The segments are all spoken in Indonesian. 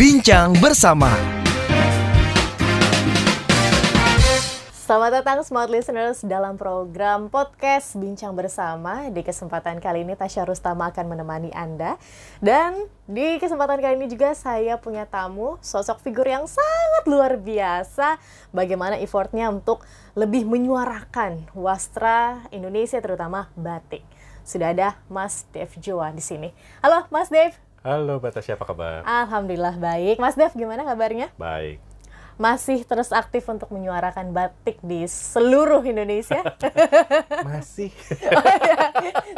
Bincang Bersama. Selamat datang Smart Listeners dalam program podcast Bincang Bersama. Di kesempatan kali ini Tasya Rustama akan menemani Anda. Dan di kesempatan kali ini juga saya punya tamu, sosok figur yang sangat luar biasa. Bagaimana effortnya untuk lebih menyuarakan wastra Indonesia terutama batik. Sudah ada Mas Dev Joa di sini. Halo Mas Dev. Halo Mbak Tasya, apa kabar? Alhamdulillah baik. Mas Dev, gimana kabarnya? Baik. Masih terus aktif untuk menyuarakan batik di seluruh Indonesia? Masih. oh, ya.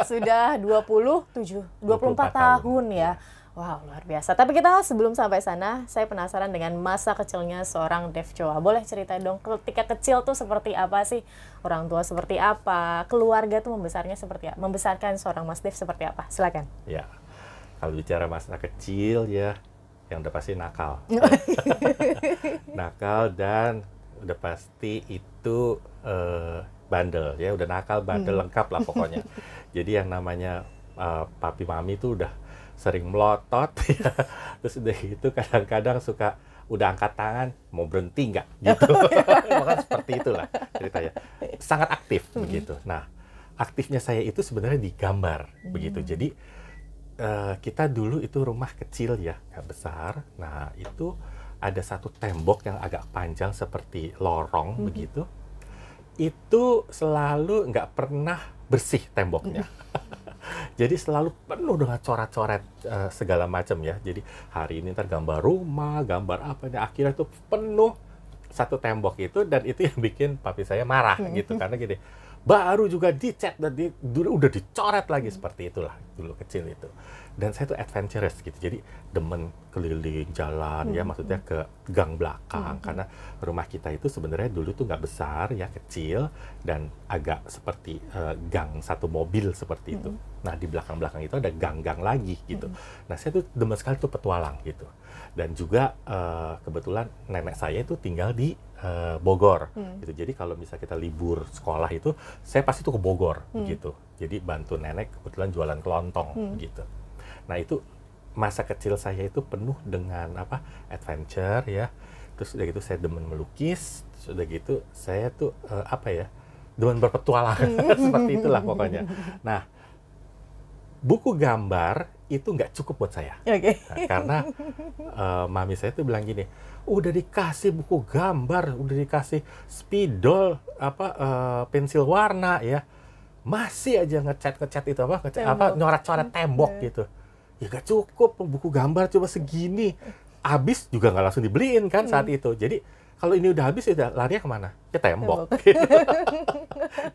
Sudah 27, 24, 24 tahun, tahun ya. Wow, luar biasa. Tapi kita sebelum sampai sana, saya penasaran dengan masa kecilnya seorang Dev Chowa. Boleh cerita dong, ketika kecil tuh seperti apa sih? Orang tua seperti apa? Keluarga tuh membesarnya seperti apa? Membesarkan seorang Mas Dev seperti apa? Silakan. Ya, kalau bicara masa kecil ya yang udah pasti nakal nakal dan udah pasti itu uh, bandel ya udah nakal bandel hmm. lengkap lah pokoknya jadi yang namanya uh, papi mami itu udah sering melotot ya. terus udah gitu kadang-kadang suka udah angkat tangan mau berhenti nggak gitu Makan seperti itulah ceritanya sangat aktif hmm. begitu nah aktifnya saya itu sebenarnya di gambar hmm. begitu jadi Eh, kita dulu itu rumah kecil ya, nggak besar. Nah itu ada satu tembok yang agak panjang seperti lorong mm -hmm. begitu. Itu selalu nggak pernah bersih temboknya. Mm -hmm. Jadi selalu penuh dengan coret-coret uh, segala macam ya. Jadi hari ini tergambar rumah, gambar apa, dan akhirnya itu penuh satu tembok itu dan itu yang bikin papi saya marah mm -hmm. gitu karena gini baru juga dicat dan di, udah dicoret lagi hmm. seperti itulah dulu kecil itu dan saya tuh adventurous gitu jadi demen keliling jalan ya, hmm. ya maksudnya ke gang belakang hmm. karena rumah kita itu sebenarnya dulu tuh nggak besar ya kecil dan agak seperti uh, gang satu mobil seperti hmm. itu nah di belakang belakang itu ada gang-gang lagi gitu hmm. nah saya tuh demen sekali tuh petualang gitu dan juga uh, kebetulan nenek saya itu tinggal di Eh, Bogor hmm. gitu. Jadi kalau misalnya kita libur sekolah itu saya pasti tuh ke Bogor hmm. gitu. Jadi bantu nenek kebetulan jualan kelontong hmm. gitu. Nah, itu masa kecil saya itu penuh dengan apa? adventure ya. Terus udah gitu saya demen melukis, terus udah gitu saya tuh uh, apa ya? demen berpetualangan hmm. seperti itulah pokoknya. Nah, buku gambar itu nggak cukup buat saya, okay. nah, karena uh, mami saya tuh bilang gini, udah dikasih buku gambar, udah dikasih spidol, apa uh, pensil warna ya, masih aja ngecat ngecat itu apa, ngecat apa nyoret-nyoret tembok iya. gitu. Ya gak cukup buku gambar coba segini, habis juga nggak langsung dibeliin kan saat hmm. itu. Jadi kalau ini udah habis ya larinya kemana? Ke tembok. tembok. gitu.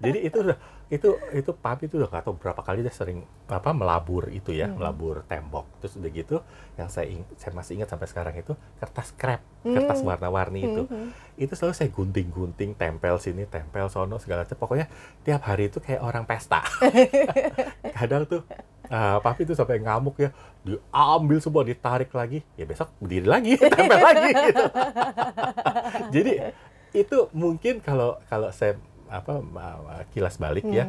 Jadi itu udah itu itu papi itu udah gak berapa kali dia sering apa melabur itu ya, hmm. melabur tembok. Terus udah gitu yang saya ing, saya masih ingat sampai sekarang itu kertas krep, hmm. kertas warna-warni itu. Hmm, hmm. Itu selalu saya gunting-gunting, tempel sini, tempel sono segala macam. Pokoknya tiap hari itu kayak orang pesta. Kadang tuh uh, ah, papi itu sampai ngamuk ya, diambil semua, ditarik lagi, ya besok berdiri lagi, tempel lagi. Gitu. Jadi itu mungkin kalau kalau saya apa kilas balik mm -hmm. ya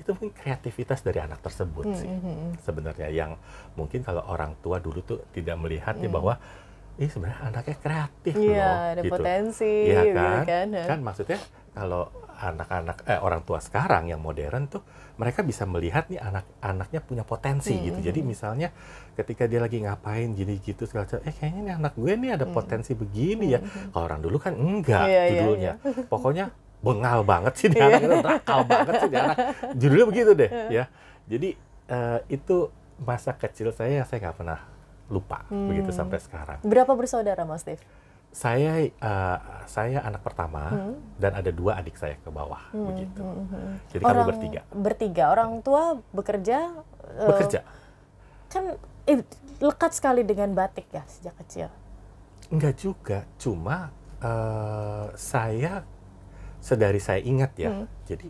itu mungkin kreativitas dari anak tersebut mm -hmm. sih hmm, hmm. sebenarnya yang mungkin kalau orang tua dulu tuh tidak melihat mm -hmm. bahwa ini sebenarnya anaknya kreatif yeah, loh ada gitu. potensi ya kan? kan kan maksudnya kalau anak-anak eh, orang tua sekarang yang modern tuh mereka bisa melihat nih anak-anaknya punya potensi mm -hmm. gitu. Jadi misalnya ketika dia lagi ngapain gini gitu segala macam, eh kayaknya nih anak gue nih ada mm -hmm. potensi begini ya. Kalau orang dulu kan enggak yeah, iya, judulnya. Yeah, yeah. Pokoknya bengal banget sih nih iya. anak, nakal banget sih anak. Judulnya begitu deh ya. Jadi uh, itu masa kecil saya yang saya nggak pernah lupa hmm. begitu sampai sekarang. Berapa bersaudara Mas Dave? Saya uh, saya anak pertama hmm. dan ada dua adik saya ke bawah hmm. begitu. Hmm. hmm, hmm. Jadi orang, kami bertiga. Bertiga. Orang tua bekerja. Eh, bekerja. kan eh, lekat sekali dengan batik ya sejak kecil. Enggak juga, cuma uh, saya sedari saya ingat ya. Hmm. Jadi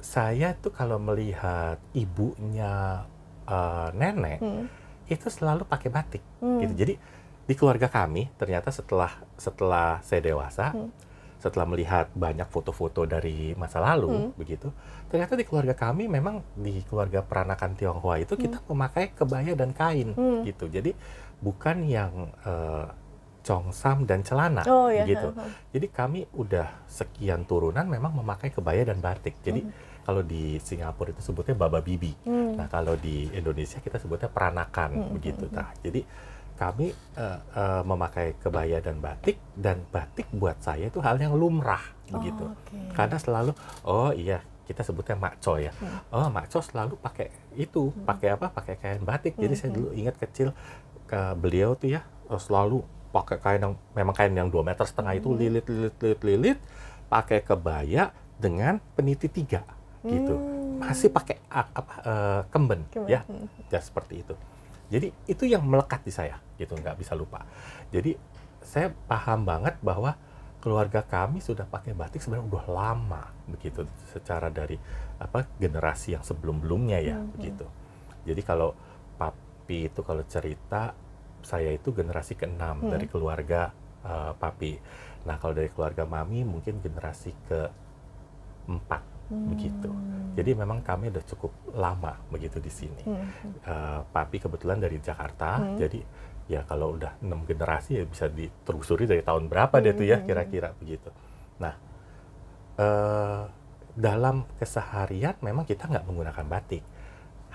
saya tuh kalau melihat ibunya uh, nenek hmm. itu selalu pakai batik hmm. gitu. Jadi di keluarga kami ternyata setelah setelah saya dewasa hmm. setelah melihat banyak foto-foto dari masa lalu hmm. begitu ternyata di keluarga kami memang di keluarga peranakan Tionghoa itu hmm. kita memakai kebaya dan kain hmm. gitu jadi bukan yang uh, congsam dan celana oh, iya. gitu. Jadi kami udah sekian turunan memang memakai kebaya dan batik. Jadi hmm. kalau di Singapura itu sebutnya baba bibi. Hmm. Nah, kalau di Indonesia kita sebutnya peranakan hmm. hmm begitu. Hmm. Nah, jadi kami uh, uh, memakai kebaya dan batik dan batik buat saya itu hal yang lumrah oh, begitu okay. karena selalu oh iya kita sebutnya makco ya hmm. oh makco selalu pakai itu hmm. pakai apa pakai kain batik jadi hmm. saya hmm. dulu ingat kecil ke beliau tuh ya oh, selalu pakai kain yang memang kain yang 2 meter setengah hmm. itu lilit lilit lilit lilit pakai kebaya dengan peniti tiga gitu. hmm. gitu masih pakai apa uh, kemben, kemben ya hmm. ya seperti itu jadi itu yang melekat di saya gitu nggak bisa lupa jadi saya paham banget bahwa keluarga kami sudah pakai batik sebenarnya udah lama begitu secara dari apa generasi yang sebelum belumnya ya hmm, -hmm. begitu jadi kalau papi itu kalau cerita saya itu generasi keenam hmm. dari keluarga uh, papi. Nah kalau dari keluarga mami mungkin generasi ke empat hmm. begitu. Jadi memang kami udah cukup lama begitu di sini. Hmm. Uh, papi kebetulan dari Jakarta, hmm. jadi ya kalau udah enam generasi ya bisa ditelusuri dari tahun berapa hmm. deh tuh ya hmm, hmm. kira-kira begitu. Nah uh, dalam keseharian memang kita nggak menggunakan batik,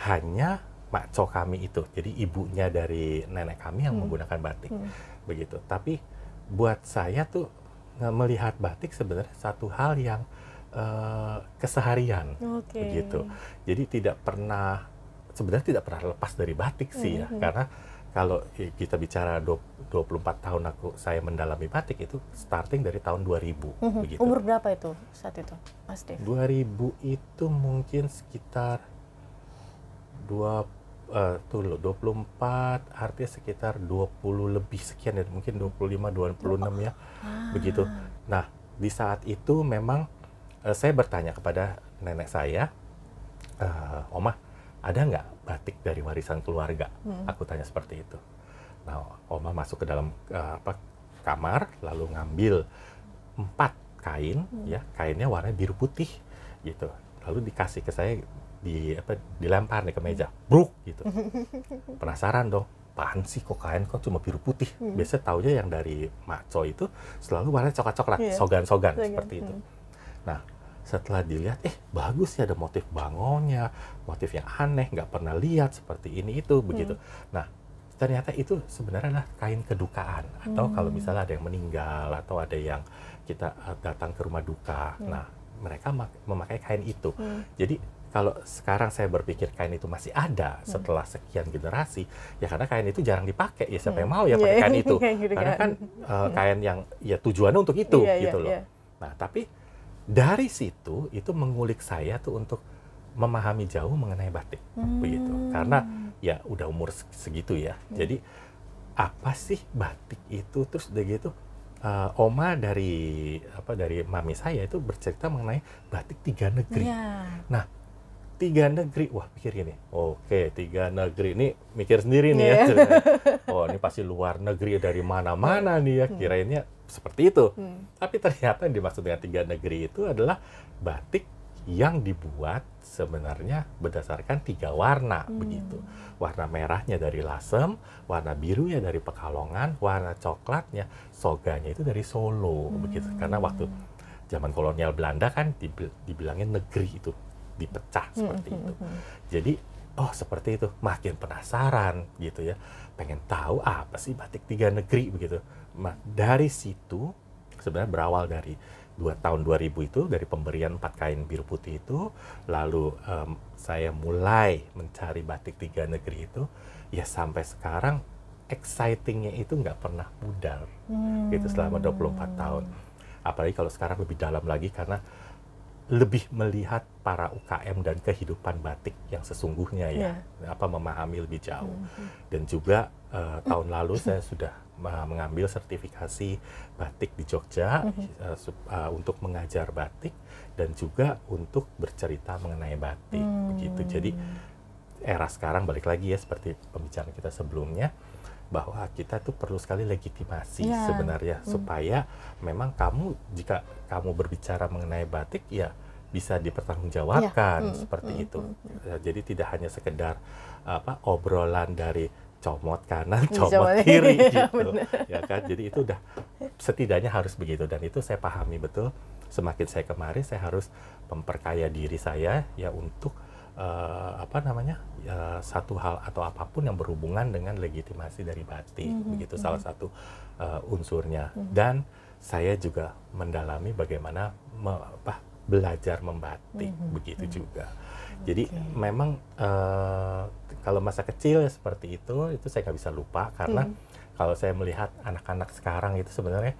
hanya makso kami itu. Jadi ibunya dari nenek kami yang hmm. menggunakan batik. Hmm. Begitu. Tapi buat saya tuh e, melihat batik sebenarnya satu hal yang uh, keseharian. Okay. Begitu. Jadi tidak pernah sebenarnya tidak pernah lepas dari batik sih ya. hmm. ya karena kalau kita bicara 24 tahun aku saya mendalami batik itu starting dari tahun 2000 mm -hmm. begitu. Umur berapa itu saat itu, Mas Dev? 2000 itu mungkin sekitar 20 uh, tuh lo 24 artinya sekitar 20 lebih sekian ya mungkin 25 26 ya ah. begitu. Nah, di saat itu memang uh, saya bertanya kepada nenek saya, uh, "Oma, ada nggak batik dari warisan keluarga?" Hmm. Aku tanya seperti itu. Nah, Oma masuk ke dalam uh, apa kamar lalu ngambil empat kain hmm. ya, kainnya warna biru putih gitu. Lalu dikasih ke saya di apa dilempar nih ke meja bruk gitu penasaran dong pan sih kok kain kok cuma biru putih hmm. biasanya taunya yang dari maco itu selalu warna coklat coklat yeah. sogan sogan Sogan. seperti itu hmm. nah setelah dilihat eh bagus ya ada motif bangonnya motif yang aneh nggak pernah lihat seperti ini itu hmm. begitu hmm. nah ternyata itu sebenarnya adalah kain kedukaan atau hmm. kalau misalnya ada yang meninggal atau ada yang kita eh, datang ke rumah duka hmm. nah mereka memakai kain itu hmm. jadi kalau sekarang saya berpikir kain itu masih ada hmm. setelah sekian generasi ya karena kain itu jarang dipakai ya siapa yang hmm. mau ya pakai iya, kain itu gitu karena kan uh, kain yang ya tujuannya untuk itu iya, iya, gitu loh nah tapi dari situ itu mengulik saya tuh untuk memahami jauh mengenai batik hmm. begitu karena ya udah umur segitu ya hmm. jadi apa sih batik itu terus udah gitu uh, oma dari apa dari mami saya itu bercerita mengenai batik tiga negeri Yeah. nah tiga negeri wah pikir gini oke tiga negeri ini mikir sendiri nih yeah. ya iya. oh ini pasti luar negeri dari mana-mana hmm. nih ya kirainnya hmm. seperti itu hmm. tapi ternyata yang dimaksud dengan tiga negeri itu adalah batik yang dibuat sebenarnya berdasarkan tiga warna hmm. begitu warna merahnya dari lasem warna birunya dari pekalongan warna coklatnya soganya itu dari Solo hmm. begitu karena waktu hmm. zaman kolonial Belanda kan dibilangin negeri itu dipecah hmm, seperti hmm, itu. Hmm. Jadi oh seperti itu makin penasaran gitu ya, pengen tahu apa sih batik tiga negeri begitu. Nah, dari situ sebenarnya berawal dari dua tahun 2000 itu dari pemberian empat kain biru putih itu lalu um, saya mulai mencari batik tiga negeri itu ya sampai sekarang excitingnya itu nggak pernah pudar hmm. gitu selama 24 tahun apalagi kalau sekarang lebih dalam lagi karena lebih melihat para UKM dan kehidupan batik yang sesungguhnya ya, ya. apa memahami lebih jauh. -hmm. hmm. Dan juga uh, tahun lalu saya sudah mengambil sertifikasi batik di Jogja -hmm. uh, uh, untuk mengajar batik dan juga untuk bercerita mengenai batik mm. begitu. Jadi hmm. era sekarang balik lagi ya seperti pembicaraan kita sebelumnya bahwa kita tuh perlu sekali legitimasi yeah. sebenarnya hmm. supaya memang kamu jika kamu berbicara mengenai batik ya bisa dipertanggungjawabkan yeah. hmm. seperti hmm. itu. Hmm. Hmm. Ya, jadi tidak hanya sekedar apa obrolan dari comot kanan, iya, comot kiri iya, gitu. ya kan? Jadi itu udah setidaknya harus begitu dan itu saya pahami betul. Semakin saya kemari saya harus memperkaya diri saya ya untuk uh, apa namanya uh, satu hal atau apapun yang berhubungan dengan legitimasi dari batik mm -hmm. begitu mm -hmm. salah mhm. satu uh, unsurnya mm -hmm. dan saya juga mendalami bagaimana me apa, belajar membatik mm -hmm. begitu mm -hmm. juga okay. jadi memang uh, kalau masa kecil ya seperti itu itu saya nggak bisa lupa karena mm -hmm. kalau saya melihat anak-anak sekarang itu sebenarnya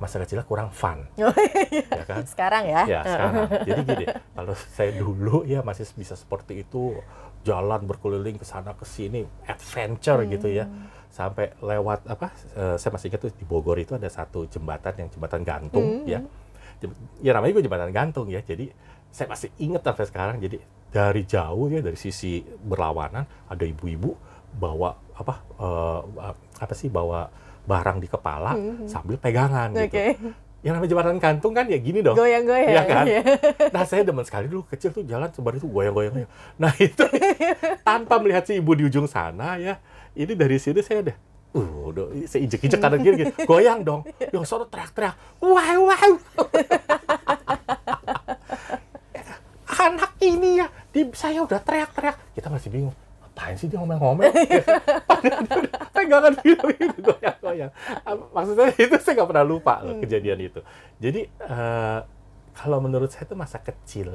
masa kecilnya kurang fun. Oh, iya, iya. ya kan? Sekarang ya? Ya, sekarang. Jadi gini, kalau saya dulu ya masih bisa seperti itu, jalan berkeliling ke sana ke sini, adventure hmm. gitu ya. Hmm. Sampai lewat apa? Eh, saya masih ingat tuh di Bogor itu ada satu jembatan yang jembatan gantung hmm. ya. Ya namanya juga jembatan gantung ya. Jadi saya masih ingat sampai sekarang. Jadi dari jauh ya dari sisi berlawanan ada ibu-ibu bawa apa uh, apa sih bawa barang di kepala -hmm. hmm. sambil pegangan okay. gitu. Yang namanya jembatan kantung kan ya gini dong. Goyang-goyang. Ya kan? Nah saya demen sekali dulu kecil tuh jalan sebar itu goyang-goyang. Iya. Nah itu tanpa melihat si ibu di ujung sana ya, ini dari sini saya udah Uh, udah, saya injek-injek kanan kiri, gitu. goyang dong. Yang sana teriak-teriak, wow, wow. Anak ini ya, di, saya udah teriak-teriak. Kita masih bingung, ngapain sih dia ngomel-ngomel? saya nggak akan bilang itu goyang-goyang. Ah, maksudnya itu saya nggak pernah lupa loh hmm. kejadian itu. Jadi uh, kalau menurut saya itu masa kecil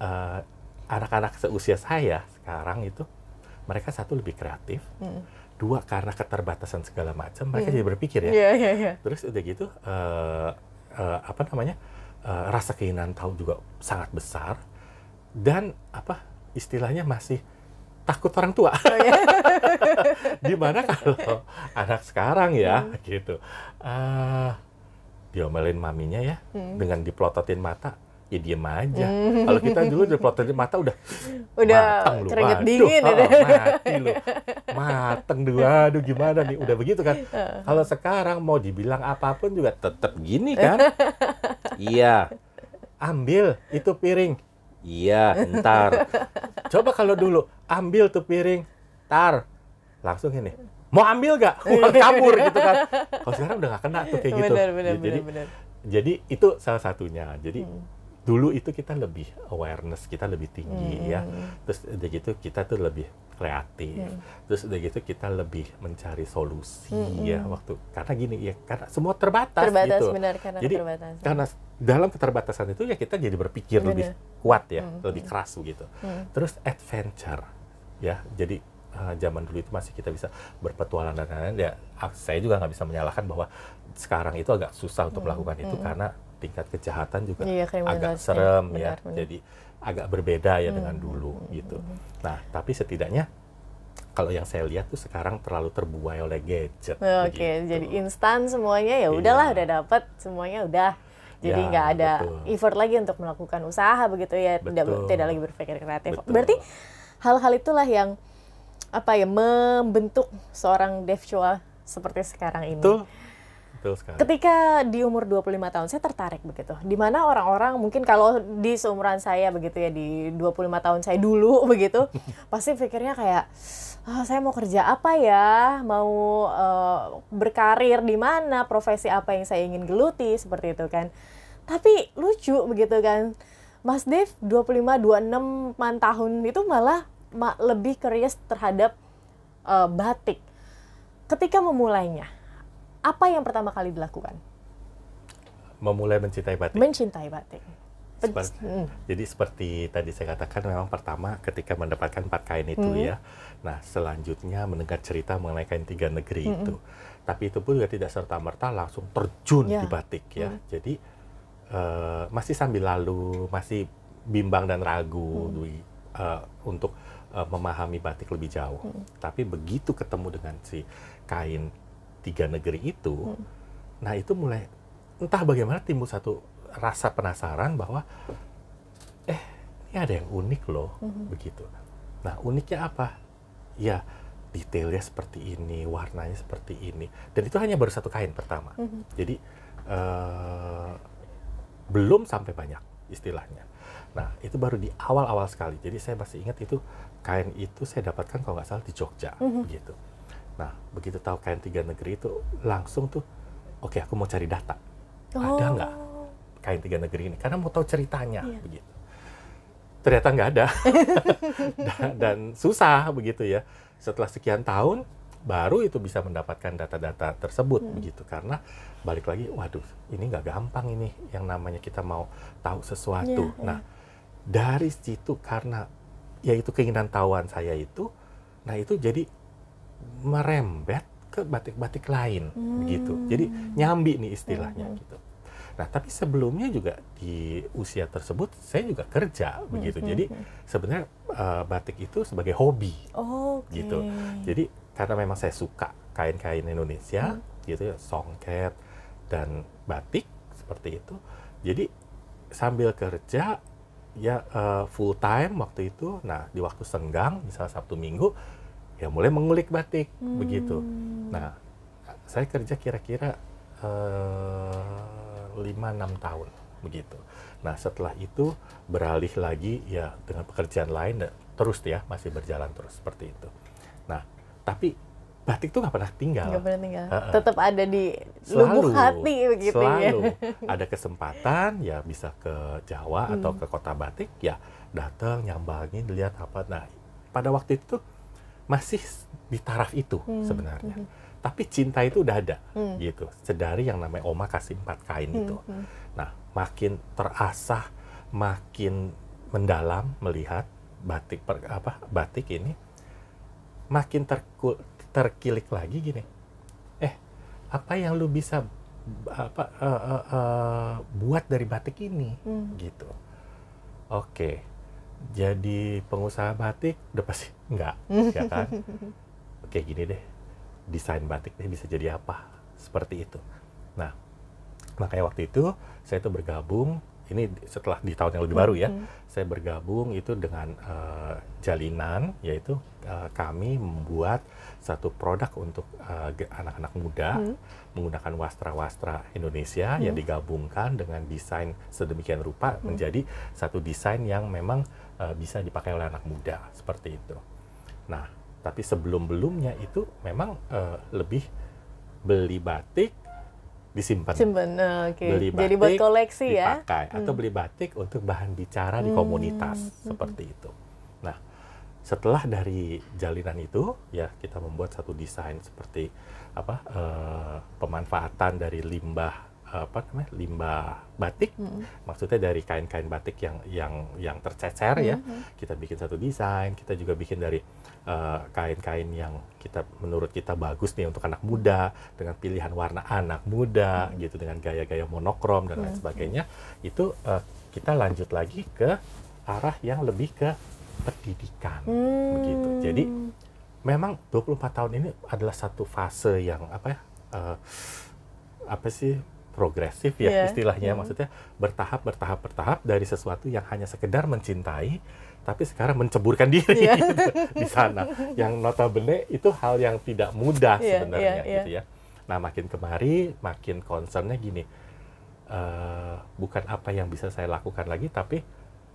uh, anak-anak seusia saya sekarang itu mereka satu lebih kreatif, hmm. dua karena keterbatasan segala macam mereka hmm. jadi berpikir ya. Yeah, yeah, yeah. Terus udah gitu uh, uh, apa namanya uh, rasa keinginan tahu juga sangat besar dan apa istilahnya masih takut orang tua. Oh, ya? kalau anak sekarang ya hmm. gitu, uh, diomelin maminya ya hmm. dengan diplototin mata, ya diem aja. Hmm. Kalau kita dulu diplototin mata udah udah mateng lu, keringet waduh, dingin, oh, mati lu, mateng dulu, aduh gimana nih, udah begitu kan. Kalau sekarang mau dibilang apapun juga tetap gini kan, iya ambil itu piring Iya, ntar. Coba kalau dulu ambil tuh piring, tar. Langsung ini. Mau ambil gak? Mau kabur gitu kan. Kalau sekarang udah gak kena tuh kayak gitu. Bener, bener, jadi, bener, jadi itu salah satunya. Jadi hmm dulu itu kita lebih awareness kita lebih tinggi ya. hmm. ya terus udah gitu kita tuh lebih kreatif. Hmm. Terus udah gitu kita lebih mencari solusi hmm, hmm. ya waktu karena gini ya karena semua terbatas, terbatas gitu. Benar, karena jadi terbatas. karena dalam keterbatasan itu ya kita jadi berpikir benar. lebih kuat ya, hmm. lebih hmm. keras begitu. Hmm. Terus adventure ya. Jadi uh, zaman dulu itu masih kita bisa berpetualang dan lain-lain ya ah, saya juga nggak bisa menyalahkan bahwa sekarang itu agak susah untuk hmm. melakukan itu hmm. karena tingkat kejahatan juga iya, agak serem benar, ya, ya. Benar. Jadi agak berbeda ya hmm. dengan hmm, dulu hmm, hmm, gitu. Nah, tapi setidaknya kalau yang saya lihat tuh sekarang terlalu terbuai oleh gadget. Oke, okay, jadi instan semuanya ya iya. udahlah iya. udah dapat semuanya udah. Jadi ya, nggak ya, ada betul. effort lagi untuk melakukan usaha begitu ya, betul. tidak tidak lagi berpikir kreatif. Betul. Berarti hal-hal itulah yang apa ya membentuk seorang Devchua seperti sekarang ini. Betul. Betul sekali. Ketika di umur 25 tahun saya tertarik begitu. Di mana orang-orang mungkin kalau di seumuran saya begitu ya di 25 tahun saya dulu begitu pasti pikirnya kayak oh, saya mau kerja apa ya? Mau uh, berkarir di mana? Profesi apa yang saya ingin geluti seperti itu kan. Tapi lucu begitu kan. Mas Dev 25 26 man tahun itu malah lebih curious terhadap uh, batik. Ketika memulainya, apa yang pertama kali dilakukan? Memulai mencintai batik. Mencintai batik. Seperti, hmm. Jadi seperti tadi saya katakan memang pertama ketika mendapatkan empat kain itu hmm. ya. Nah selanjutnya mendengar cerita mengenai kain tiga negeri hmm. itu. Tapi itu pun juga tidak serta merta langsung terjun ya. di batik ya. Hmm. Jadi uh, masih sambil lalu, masih bimbang dan ragu hmm. uh, untuk uh, memahami batik lebih jauh. Hmm. Tapi begitu ketemu dengan si kain tiga negeri itu, hmm. nah itu mulai entah bagaimana timbul satu rasa penasaran bahwa eh ini ada yang unik loh hmm. begitu. Nah uniknya apa? Ya detailnya seperti ini, warnanya seperti ini, dan itu hanya baru satu kain pertama. Hmm. Jadi eh, belum sampai banyak istilahnya. Nah, itu baru di awal-awal sekali. Jadi saya masih ingat itu kain itu saya dapatkan kalau nggak salah di Jogja, -hmm. begitu. Nah, begitu tahu kain tiga negeri itu langsung tuh, oke okay, aku mau cari data. Oh. Ada nggak oh. kain tiga negeri ini? Karena mau tahu ceritanya, yeah. begitu. Ternyata nggak ada. dan, dan susah, begitu ya. Setelah sekian tahun, baru itu bisa mendapatkan data-data tersebut hmm. begitu karena balik lagi waduh ini nggak gampang ini yang namanya kita mau tahu sesuatu yeah, nah yeah. dari situ karena yaitu keinginan tahuan saya itu nah itu jadi merembet ke batik-batik lain hmm. gitu. Jadi nyambi nih istilahnya hmm. gitu. Nah, tapi sebelumnya juga di usia tersebut saya juga kerja hmm, begitu. Hmm, Jadi hmm. sebenarnya uh, batik itu sebagai hobi. Oh, okay. gitu. Jadi karena memang saya suka kain-kain Indonesia hmm. gitu ya, songket dan batik seperti itu. Jadi sambil kerja ya uh, full time waktu itu. Nah, di waktu senggang misalnya Sabtu Minggu ya mulai mengulik batik hmm. begitu. Nah, saya kerja kira-kira eh, lima -kira, enam tahun begitu. Nah, setelah itu beralih lagi ya dengan pekerjaan lain terus ya masih berjalan terus seperti itu. Nah, tapi batik itu nggak pernah tinggal. Nggak pernah tinggal. Uh -uh. Tetap ada di selalu, lubuk hati begitu ya. selalu. ya. ada kesempatan ya bisa ke Jawa hmm. atau ke kota batik ya datang nyambangin lihat apa. Nah pada waktu itu masih di taraf itu hmm. sebenarnya. Hmm. Tapi cinta itu udah ada hmm. gitu. Sedari yang namanya Oma kasih empat kain hmm. itu. Hmm. Nah, makin terasah, makin mendalam melihat batik per, apa batik ini makin terkul, terkilik lagi gini. Eh, apa yang lu bisa apa uh, uh, uh, buat dari batik ini hmm. gitu. Oke. Okay jadi pengusaha batik udah pasti enggak ya kan oke gini deh desain batik deh bisa jadi apa seperti itu nah makanya waktu itu saya itu bergabung ini setelah di tahun yang lebih baru ya, hmm. saya bergabung itu dengan uh, jalinan, yaitu uh, kami membuat satu produk untuk eh, anak-anak uh, muda hmm. menggunakan wastra-wastra Indonesia hmm. yang digabungkan dengan desain sedemikian rupa hmm. menjadi satu desain yang memang uh, bisa dipakai oleh anak muda seperti itu. Nah, tapi sebelum-belumnya itu memang uh, lebih beli batik disimpan. Simpen, eh, oke. Okay. Beli batik, Jadi buat koleksi ya. Dipakai hmm. atau beli batik untuk bahan bicara di hmm. komunitas hmm. seperti itu. Nah, setelah dari jalinan itu ya kita membuat satu desain seperti apa uh, pemanfaatan dari limbah apa namanya limbah batik mm-hmm. maksudnya dari kain-kain batik yang yang yang tercecer ya. mm-hmm. ya kita bikin satu desain kita juga bikin dari eh, kain-kain uh, yang kita menurut kita bagus nih untuk anak muda dengan pilihan warna anak muda mm-hmm. gitu dengan gaya-gaya monokrom dan mm-hmm. lain sebagainya itu uh, kita lanjut lagi ke arah yang lebih ke pendidikan mm-hmm. begitu jadi memang 24 tahun ini adalah satu fase yang apa ya uh, apa sih progresif ya yeah. istilahnya, hmm. maksudnya bertahap bertahap bertahap dari sesuatu yang hanya sekedar mencintai, tapi sekarang menceburkan diri yeah. gitu, di sana. Yang notabene itu hal yang tidak mudah yeah, iya, sebenarnya yeah, yeah. gitu ya. Nah makin kemari, makin concernnya gini, uh, bukan apa yang bisa saya lakukan lagi, tapi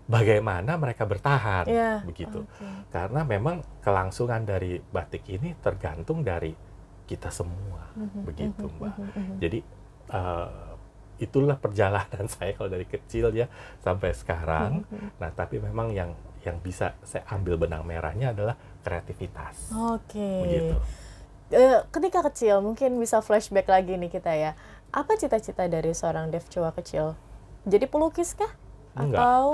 bagaimana mereka bertahan yeah. begitu. Okay. Karena memang kelangsungan dari batik ini tergantung dari kita semua mm -hmm. begitu mhm, mbak. Mm -hmm. Jadi Eh, itulah perjalanan saya kalau dari kecil ya sampai sekarang. Hmm. Nah, tapi memang yang yang bisa saya ambil benang merahnya adalah kreativitas. Oke. Okay. Begitu. Uh, ketika kecil mungkin bisa flashback lagi nih kita ya. Apa cita-cita dari seorang Dev Chua kecil? Jadi pelukis kah? Enggak. Atau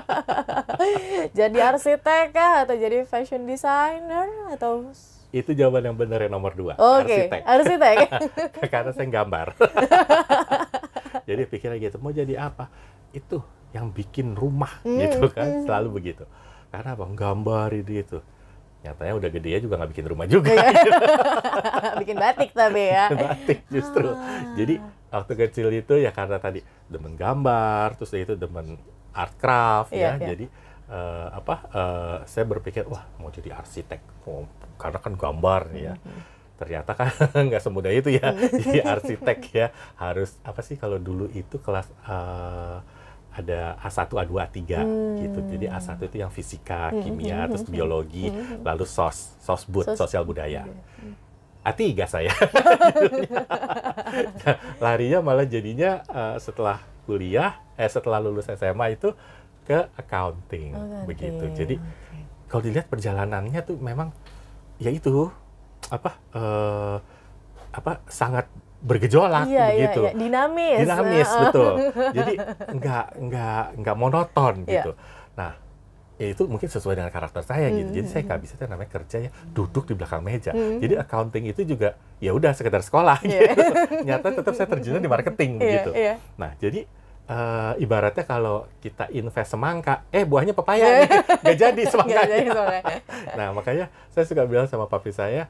jadi arsitek kah atau jadi fashion designer atau itu jawaban yang benar yang nomor dua. Oke, okay. arsitek. Arsitek. Karena saya gambar. jadi pikir lagi itu mau jadi apa? Itu yang bikin rumah mm, gitu kan, selalu begitu. Karena apa? Gambar itu itu. Nyatanya udah gede ya juga nggak bikin rumah juga. Iya. bikin batik tapi ya. batik justru. Ah. Jadi waktu kecil itu ya karena tadi demen gambar, terus itu demen art craft iya, ya. iya. Jadi uh, apa uh, saya berpikir wah mau jadi arsitek mau karena kan gambar nih ya. Hmm. Ternyata kan nggak semudah itu ya mm-hmm. Jadi arsitek ya harus apa sih kalau dulu itu kelas uh, ada A1, A2, A3 hmm. gitu. Jadi A1 itu yang fisika, mm-hmm. kimia, hmm. terus biologi, hmm. lalu SOS, SOSBUD, SOS. sosial budaya. Hmm. Iya. A3 saya. Larinya malah jadinya uh, setelah kuliah, eh setelah lulus SMA itu ke accounting, begitu. Jadi okay. kalau dilihat perjalanannya tuh memang ya itu apa uh, apa sangat bergejolak iya, iya begitu. Iya, iya. Dinamis. Dinamis nah. betul. Jadi nggak nggak nggak monoton iya. gitu. Nah ya itu mungkin sesuai dengan karakter saya gitu. mm Jadi saya nggak hmm. bisa namanya kerja ya duduk di belakang meja. mm Jadi accounting itu juga ya udah sekedar sekolah yeah. gitu. Nyata tetap saya terjunnya di marketing yeah, iya, gitu. Yeah. Nah jadi uh, ibaratnya kalau kita invest semangka, eh buahnya pepaya nih, gak jadi semangka. nah makanya saya suka bilang sama papi saya,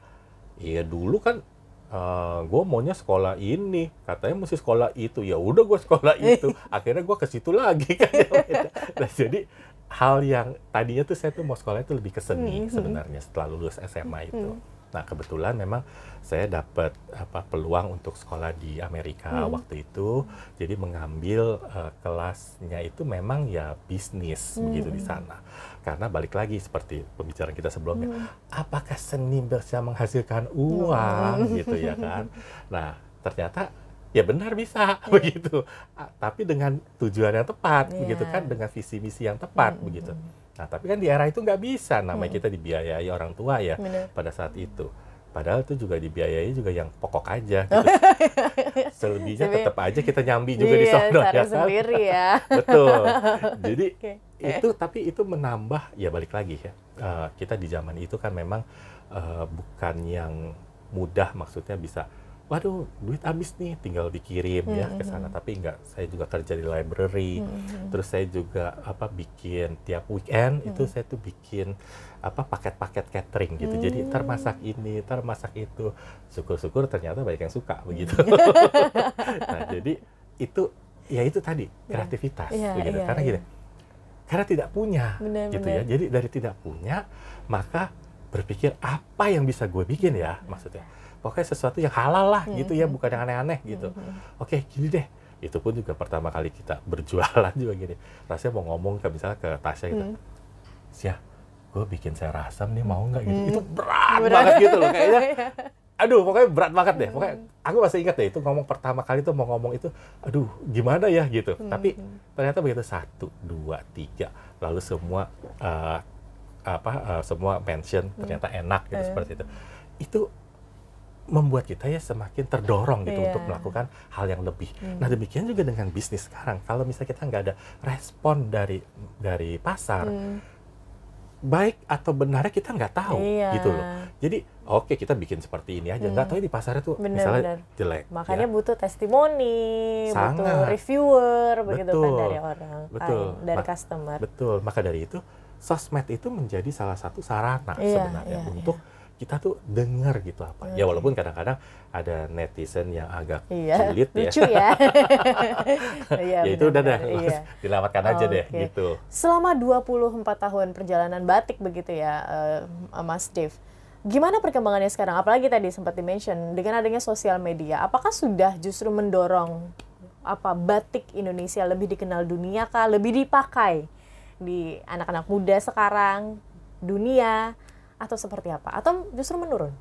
iya dulu kan Uh, eh, gue maunya sekolah ini katanya mesti sekolah itu ya udah gue sekolah itu akhirnya gue ke situ lagi kan nah, jadi hal yang tadinya tuh saya tuh mau sekolah itu lebih ke seni mm -hmm. sebenarnya setelah lulus SMA itu mm -hmm. Nah kebetulan memang saya dapat apa peluang untuk sekolah di Amerika hmm. waktu itu, jadi mengambil uh, kelasnya itu memang ya bisnis hmm. begitu di sana. Karena balik lagi seperti pembicaraan kita sebelumnya, hmm. apakah seni bisa menghasilkan uang hmm. gitu ya kan? Nah ternyata ya benar bisa yeah. begitu tapi dengan tujuan yang tepat yeah. begitu kan dengan visi misi yang tepat mm -hmm. begitu nah tapi kan di era itu nggak bisa namanya mm. kita dibiayai orang tua ya benar. pada saat itu padahal itu juga dibiayai juga yang pokok aja gitu. Oh. selebihnya tetap aja kita nyambi juga iya, di sana ya kan ya betul jadi okay. itu tapi itu menambah ya balik lagi ya uh, kita di zaman itu kan memang uh, bukan yang mudah maksudnya bisa waduh duit habis nih tinggal dikirim hmm, ya ke mm-hmm. sana tapi enggak saya juga kerja di library hmm, terus saya juga apa bikin tiap weekend hmm. itu mm-hmm. saya tuh bikin apa paket-paket catering gitu hmm. jadi mm. termasak ini termasak itu syukur-syukur ternyata banyak yang suka mm. begitu nah jadi itu ya itu tadi iya. kreativitas yeah. begitu yeah, karena yeah. gini karena tidak punya bener, gitu bener. ya jadi dari tidak punya maka berpikir apa yang bisa gue bikin ya maksudnya pokoknya sesuatu yang halal lah gitu ya mm-hmm. bukan yang aneh-aneh gitu mm-hmm. oke okay, gini deh itu pun juga pertama kali kita berjualan juga gini rasanya mau ngomong ke misalnya ke Tasya gitu mm. siap gue bikin saya rasam nih mau nggak gitu mm. itu berat, banget gitu loh kayaknya iya. aduh pokoknya berat banget deh pokoknya mm. aku masih ingat deh itu ngomong pertama kali tuh mau ngomong itu aduh gimana ya gitu mm-hmm. tapi ternyata begitu satu dua tiga lalu semua uh, apa uh, semua mention ternyata enak gitu seperti itu itu membuat kita ya semakin terdorong gitu yeah. untuk melakukan hal yang lebih. Hmm. Nah demikian juga dengan bisnis sekarang. Kalau misalnya kita nggak ada respon dari dari pasar, hmm. baik atau benarnya kita nggak tahu yeah. gitu loh. Jadi oke okay, kita bikin seperti ini aja, hmm. nggak tahu ya di pasarnya tuh bener, misalnya jelek. Makanya ya. butuh testimoni, Sangat. butuh reviewer betul. begitu kan dari orang, betul. Ah, dari Ma customer. Betul. Maka dari itu sosmed itu menjadi salah satu sarana yeah, sebenarnya yeah, untuk yeah kita tuh dengar gitu apa. Ya, hmm. Ya walaupun kadang-kadang ada netizen yang agak iya. sulit ya. Lucu ya. Iya, ya, itu udah deh, iya. dilamatkan oh, aja okay. deh gitu. Selama 24 tahun perjalanan batik begitu ya uh, Mas Dave. Gimana perkembangannya sekarang? Apalagi tadi sempat di dimention dengan adanya sosial media, apakah sudah justru mendorong apa batik Indonesia lebih dikenal dunia kah, lebih dipakai di anak-anak muda sekarang, dunia atau seperti apa? Atau justru menurun?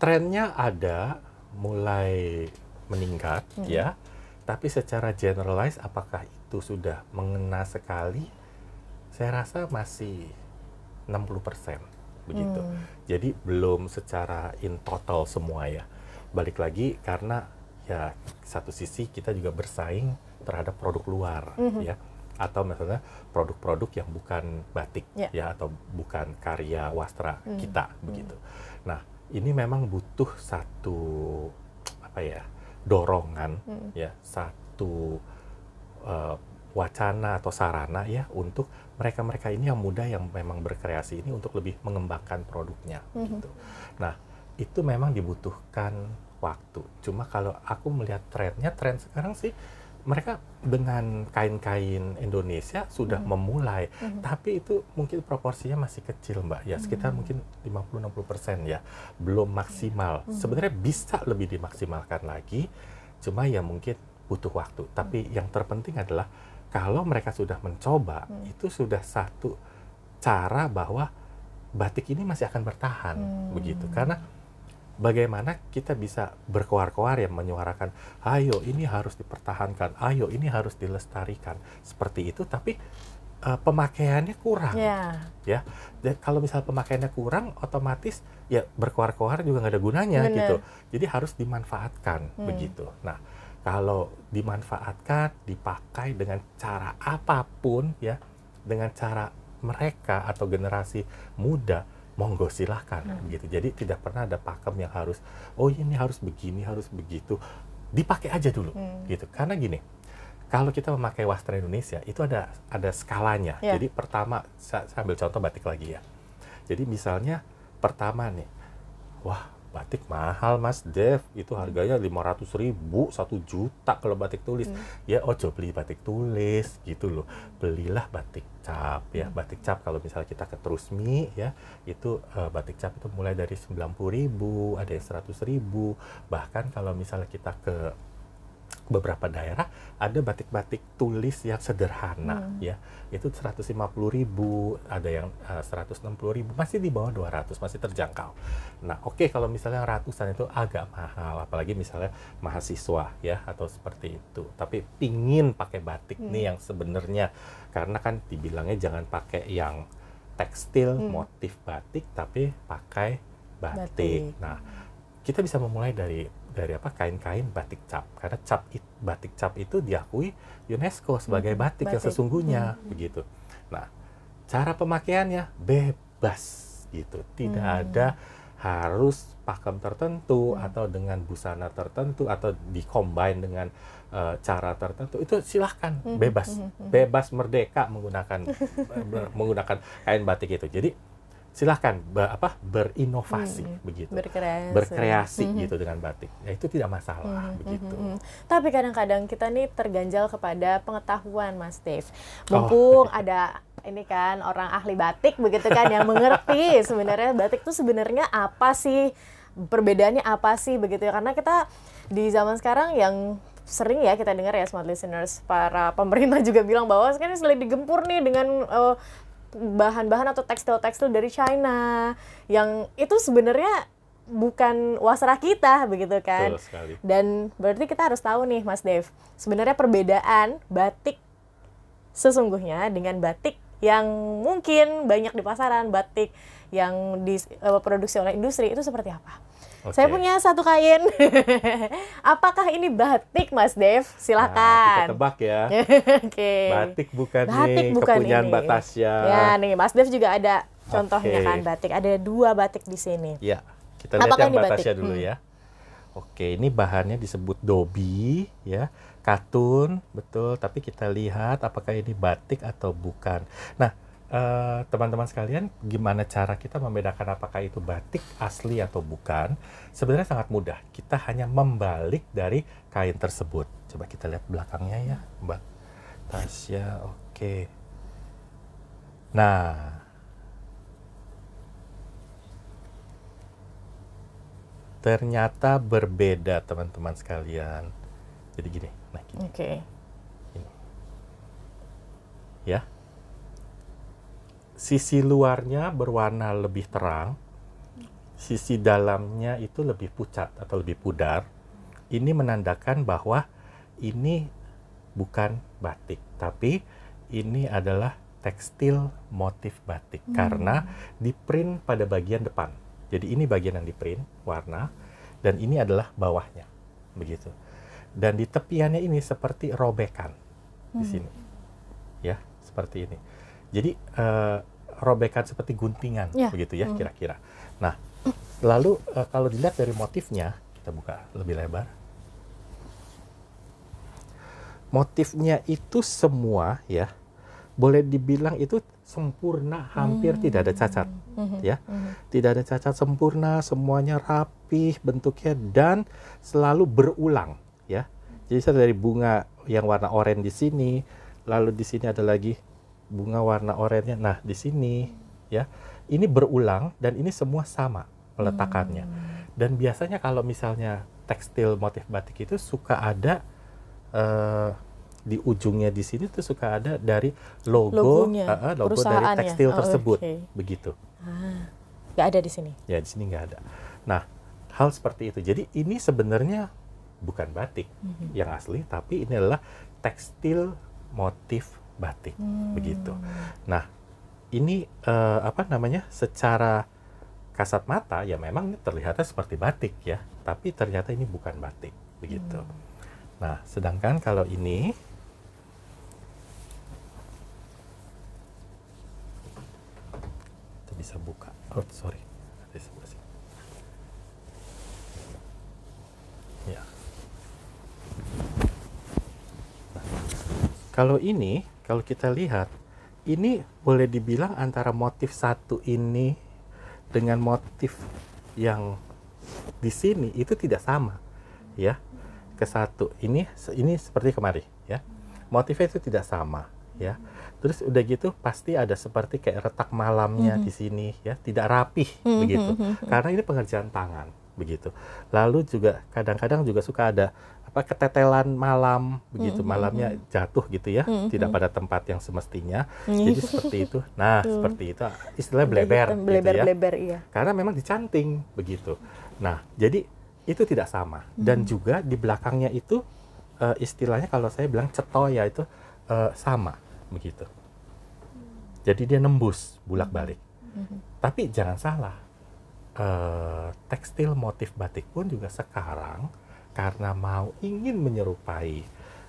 Trennya ada, mulai meningkat hmm. ya. Tapi secara generalize apakah itu sudah mengena sekali? Saya rasa masih 60% begitu. Hmm. Jadi belum secara in total semua ya. Balik lagi karena ya satu sisi kita juga bersaing terhadap produk luar hmm. ya atau misalnya produk-produk yang bukan batik yeah. ya atau bukan karya wastra mm. kita mm. begitu. Nah, ini memang butuh satu apa ya dorongan mm. ya satu uh, wacana atau sarana ya untuk mereka-mereka ini yang muda yang memang berkreasi ini untuk lebih mengembangkan produknya mm gitu. Nah, itu memang dibutuhkan waktu. Cuma kalau aku melihat trennya, tren sekarang sih mereka dengan kain-kain Indonesia sudah mm -hmm. memulai, mm -hmm. tapi itu mungkin proporsinya masih kecil, Mbak. Ya, sekitar mm -hmm. mungkin 50-60% persen ya. Belum iya. maksimal. Mm -hmm. Sebenarnya bisa lebih dimaksimalkan lagi, cuma ya mungkin butuh waktu. Tapi mm -hmm. yang terpenting adalah kalau mereka sudah mencoba, mm -hmm. itu sudah satu cara bahwa batik ini masih akan bertahan mm -hmm. begitu. Karena bagaimana kita bisa berkoar-koar yang menyuarakan ayo ini harus dipertahankan ayo ini harus dilestarikan seperti itu tapi uh, pemakaiannya kurang yeah. ya Dan kalau misal pemakaiannya kurang otomatis ya berkoar-koar juga nggak ada gunanya Bener. gitu jadi harus dimanfaatkan hmm. begitu nah kalau dimanfaatkan dipakai dengan cara apapun ya dengan cara mereka atau generasi muda monggo silahkan hmm. gitu. Jadi tidak pernah ada pakem yang harus oh iya, ini harus begini harus begitu dipakai aja dulu hmm. gitu. Karena gini kalau kita memakai wastra Indonesia itu ada ada skalanya. Yeah. Jadi pertama saya, ambil contoh batik lagi ya. Jadi misalnya pertama nih wah batik mahal mas Dev itu hmm. harganya lima ratus ribu satu juta kalau batik tulis hmm. ya ojo oh, beli batik tulis gitu loh hmm. belilah batik cap ya hmm. batik cap kalau misalnya kita ke Trusmi ya itu uh, batik cap itu mulai dari 90.000 ada yang 100.000 bahkan kalau misalnya kita ke beberapa daerah ada batik-batik tulis yang sederhana hmm. ya itu 150 ada yang eh, uh, 160 masih di bawah 200 masih terjangkau nah oke okay, kalau misalnya ratusan itu agak mahal apalagi misalnya mahasiswa ya atau seperti itu tapi pingin pakai batik hmm. nih yang sebenarnya karena kan dibilangnya jangan pakai yang tekstil hmm. motif batik tapi pakai batik, batik. nah kita bisa memulai dari dari apa kain-kain batik cap karena cap it, batik cap itu diakui UNESCO sebagai batik, hmm, batik yang sesungguhnya hmm. begitu. Nah, cara pemakaiannya bebas gitu, tidak hmm. ada harus pakem tertentu hmm. atau dengan busana tertentu atau dikombin dengan uh, cara tertentu itu silahkan hmm, bebas hmm, hmm. bebas merdeka menggunakan eh, menggunakan kain batik itu. Jadi silahkan ber, apa berinovasi hmm, begitu berkreasi, berkreasi hmm. gitu dengan batik ya itu tidak masalah hmm, hmm begitu hmm, hmm. tapi kadang-kadang kita nih terganjal kepada pengetahuan mas Dave oh. mumpung oh. ada ini kan orang ahli batik begitu kan yang mengerti sebenarnya batik itu sebenarnya apa sih perbedaannya apa sih begitu ya karena kita di zaman sekarang yang sering ya kita dengar ya smart listeners para pemerintah juga bilang bahwa sekarang selain digempur nih dengan uh, bahan-bahan atau tekstil-tekstil dari China yang itu sebenarnya bukan wasra kita begitu kan. Dan berarti kita harus tahu nih Mas Dev, sebenarnya perbedaan batik sesungguhnya dengan batik yang mungkin banyak di pasaran, batik yang diproduksi eh, oleh industri itu seperti apa? Okay. Saya punya satu kain. Apakah ini batik, Mas Dev? Nah, Silakan. Nah, kita tebak ya. Oke. okay. Batik bukan batik nih, bukan kepunyaan ini. batas ya. Ya nih, Mas Dev juga ada contohnya okay. kan batik. Ada dua batik di sini. Ya, kita lihat Apakah yang batik? dulu hmm. ya. Oke, ini bahannya disebut dobi ya, katun, betul. Tapi kita lihat apakah ini batik atau bukan. Nah, Eh, teman-teman uh, sekalian, gimana cara kita membedakan apakah itu batik asli atau bukan? Sebenarnya sangat mudah. Kita hanya membalik dari kain tersebut. Coba kita lihat belakangnya ya, Mbak Tasya. Oke. Okay. Nah, ternyata berbeda teman-teman sekalian. Jadi gini, nah Oke. Okay. Gini. Ya sisi luarnya berwarna lebih terang, sisi dalamnya itu lebih pucat atau lebih pudar. Ini menandakan bahwa ini bukan batik, tapi ini adalah tekstil motif batik hmm. karena di print pada bagian depan. Jadi ini bagian yang di print warna dan ini adalah bawahnya. Begitu. Dan di tepiannya ini seperti robekan hmm. di sini. Ya, seperti ini. Jadi uh, robekan seperti guntingan ya. begitu ya hmm. kira-kira. Hmm. Nah, lalu uh, kalau dilihat dari motifnya, kita buka lebih lebar. Motifnya itu semua ya boleh dibilang itu sempurna, hampir hmm. tidak ada cacat hmm. ya. Hmm. Tidak ada cacat sempurna, semuanya rapih bentuknya dan selalu berulang ya. Jadi saya dari bunga yang warna oranye di sini, lalu di sini ada lagi bunga warna oranye. Nah, di sini ya, ini berulang dan ini semua sama peletakannya. Hmm. Dan biasanya kalau misalnya tekstil motif batik itu suka ada uh, di ujungnya di sini tuh suka ada dari logo uh, logo dari tekstil oh, tersebut, okay. begitu. Ah, gak ada di sini. Ya di sini nggak ada. Nah, hal seperti itu. Jadi ini sebenarnya bukan batik mm -hmm. yang asli, tapi ini adalah tekstil motif batik hmm. begitu. Nah, ini uh, apa namanya? secara kasat mata ya memang terlihatnya seperti batik ya, tapi ternyata ini bukan batik begitu. Hmm. Nah, sedangkan kalau ini kita bisa buka. Oh, sorry. Ya. Nah, kalau ini kalau kita lihat ini boleh dibilang antara motif satu ini dengan motif yang di sini itu tidak sama ya ke satu ini ini seperti kemari ya motifnya itu tidak sama ya terus udah gitu pasti ada seperti kayak retak malamnya mm -hmm. di sini ya tidak rapih mm -hmm. begitu mhm, mhm. karena ini pengerjaan tangan begitu. Lalu juga kadang-kadang juga suka ada apa ketetelan malam begitu mm -hmm. malamnya hmm. jatuh gitu ya mm -hmm. tidak hmm. pada tempat yang semestinya mm -hmm. jadi seperti itu nah mm. seperti itu istilah bleber bleber gitu ya. bleber iya karena memang dicanting begitu nah jadi itu tidak sama hmm. dan juga di belakangnya itu uh, istilahnya kalau saya bilang ya itu uh, sama begitu jadi dia nembus bulak balik mm -hmm. tapi jangan salah eh, tekstil motif batik pun juga sekarang karena mau ingin menyerupai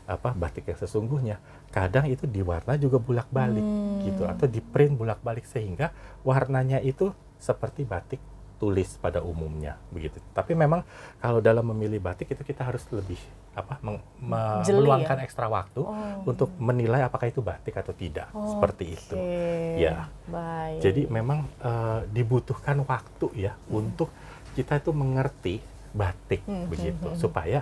apa batik yang sesungguhnya kadang itu diwarna juga bulak balik gitu, hmm. gitu atau di print bulak balik sehingga warnanya itu seperti batik tulis pada umumnya begitu. Tapi memang kalau dalam memilih batik itu kita harus lebih apa meng, me, Jeli, ya? meluangkan ya? ekstra waktu oh. untuk menilai apakah itu batik atau tidak oh, seperti okay. itu. Ya. Baik. Jadi memang uh, dibutuhkan waktu ya hmm. untuk kita itu mengerti batik hmm, hmm begitu hmm, hmm. supaya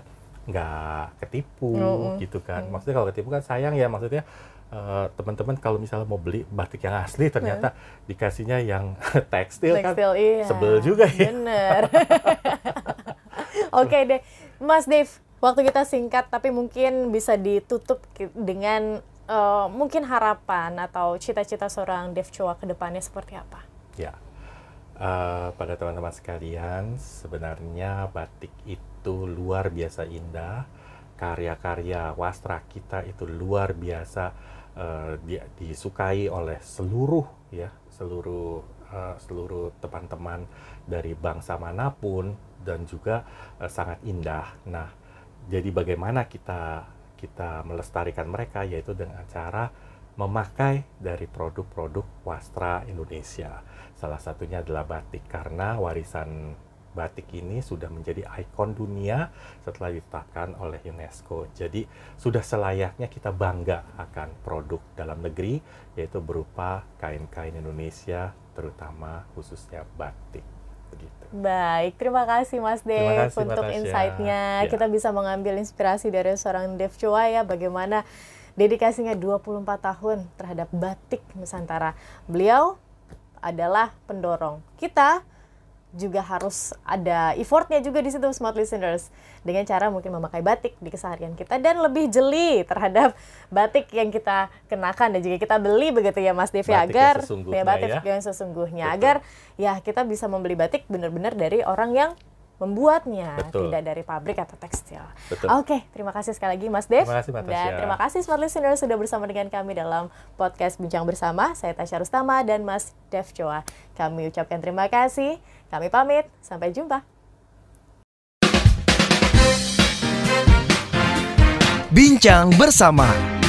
nggak ketipu mm-hmm. gitu kan. Hmm. Maksudnya kalau ketipu kan sayang ya maksudnya uh, teman-teman kalau misalnya mau beli batik yang asli ternyata hmm. dikasihnya yang tekstil, tekstil kan iya. sebel juga ya. Bener. Oke okay deh, Mas dev waktu kita singkat tapi mungkin bisa ditutup dengan uh, mungkin harapan atau cita-cita seorang dev Chua ke depannya seperti apa? Ya. Uh, pada teman-teman sekalian, sebenarnya batik itu itu luar biasa indah, karya-karya wastra kita itu luar biasa uh, disukai oleh seluruh ya seluruh uh, seluruh teman-teman dari bangsa manapun dan juga uh, sangat indah. Nah, jadi bagaimana kita kita melestarikan mereka yaitu dengan cara memakai dari produk-produk wastra Indonesia. Salah satunya adalah batik karena warisan batik ini sudah menjadi ikon dunia setelah ditetapkan oleh UNESCO. Jadi sudah selayaknya kita bangga akan produk dalam negeri yaitu berupa kain-kain Indonesia terutama khususnya batik. Begitu. Baik, terima kasih Mas Dev kasih, untuk insight-nya. Ya. Kita bisa mengambil inspirasi dari seorang Dev Chua ya bagaimana dedikasinya 24 tahun terhadap batik Nusantara. Beliau adalah pendorong kita juga harus ada effortnya juga di situ smart listeners dengan cara mungkin memakai batik di keseharian kita dan lebih jeli terhadap batik yang kita kenakan dan juga kita beli begitu ya Mas Devi agar yang ya batik ya. yang sesungguhnya agar ya kita bisa membeli batik benar-benar dari orang yang membuatnya, Betul. tidak dari pabrik atau tekstil. Oke, Oke, terima kasih sekali lagi Mas Dev. Terima kasih, Mbak Dan terima kasih Smart Listener sudah bersama dengan kami dalam podcast Bincang Bersama. Saya Tasya Rustama dan Mas Dev Joa. Kami ucapkan terima kasih. Kami pamit. Sampai jumpa. Bincang Bersama.